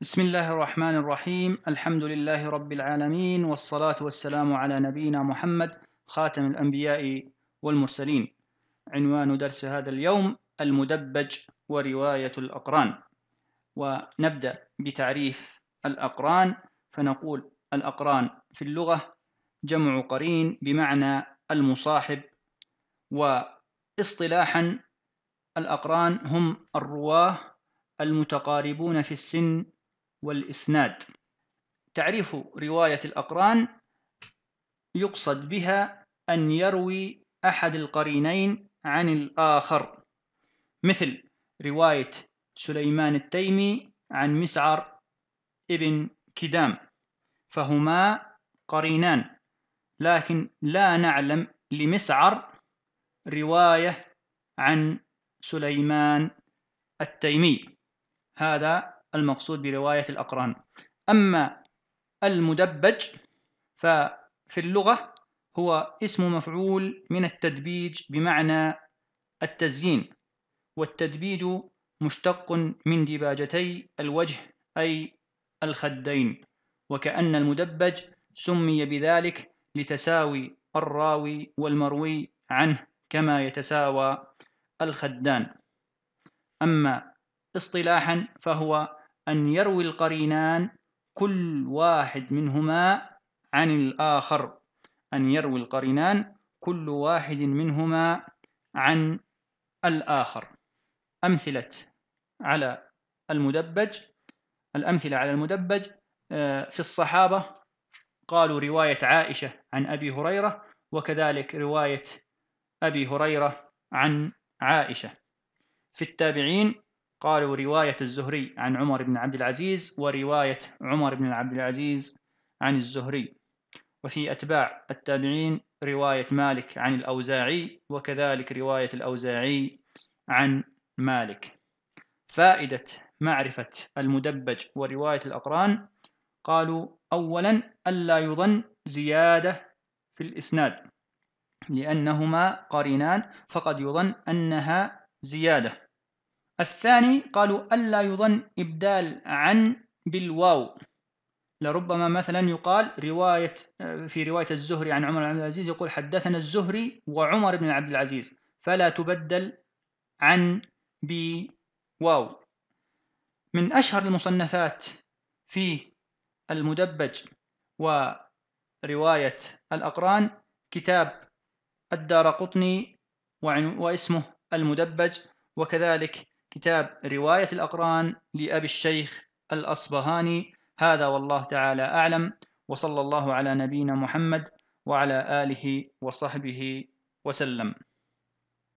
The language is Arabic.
بسم الله الرحمن الرحيم الحمد لله رب العالمين والصلاة والسلام على نبينا محمد خاتم الأنبياء والمرسلين عنوان درس هذا اليوم المدبج ورواية الأقران ونبدأ بتعريف الأقران فنقول الأقران في اللغة جمع قرين بمعنى المصاحب واصطلاحا الأقران هم الرواه المتقاربون في السن والإسناد تعريف رواية الأقران يقصد بها أن يروي أحد القرينين عن الآخر مثل رواية سليمان التيمي عن مسعر ابن كدام فهما قرينان لكن لا نعلم لمسعر رواية عن سليمان التيمي هذا المقصود برواية الأقران أما المدبج ففي اللغة هو اسم مفعول من التدبيج بمعنى التزيين والتدبيج مشتق من دباجتي الوجه أي الخدين وكأن المدبج سمي بذلك لتساوي الراوي والمروي عنه كما يتساوى الخدان أما اصطلاحا فهو أن يروي القرينان كل واحد منهما عن الآخر أن يروي القرينان كل واحد منهما عن الآخر أمثلة على المدبج الأمثلة على المدبج آه، في الصحابة قالوا رواية عائشة عن أبي هريرة وكذلك رواية أبي هريرة عن عائشة في التابعين قالوا رواية الزهري عن عمر بن عبد العزيز ورواية عمر بن عبد العزيز عن الزهري وفي أتباع التابعين رواية مالك عن الأوزاعي وكذلك رواية الأوزاعي عن مالك فائدة معرفة المدبج ورواية الأقران قالوا أولا ألا يظن زيادة في الإسناد لأنهما قرينان فقد يظن أنها زيادة الثاني قالوا ألا يظن إبدال عن بالواو لربما مثلا يقال رواية آه، في رواية الزهري عن عمر بن عبد العزيز يقول حدثنا الزهري وعمر بن عبد العزيز فلا تبدل عن بواو من أشهر المصنفات في المدبج ورواية الأقران كتاب الدار قطني واسمه المدبج وكذلك كتاب رواية الأقران لأبي الشيخ الأصبهاني هذا والله تعالى أعلم وصلى الله على نبينا محمد وعلى آله وصحبه وسلم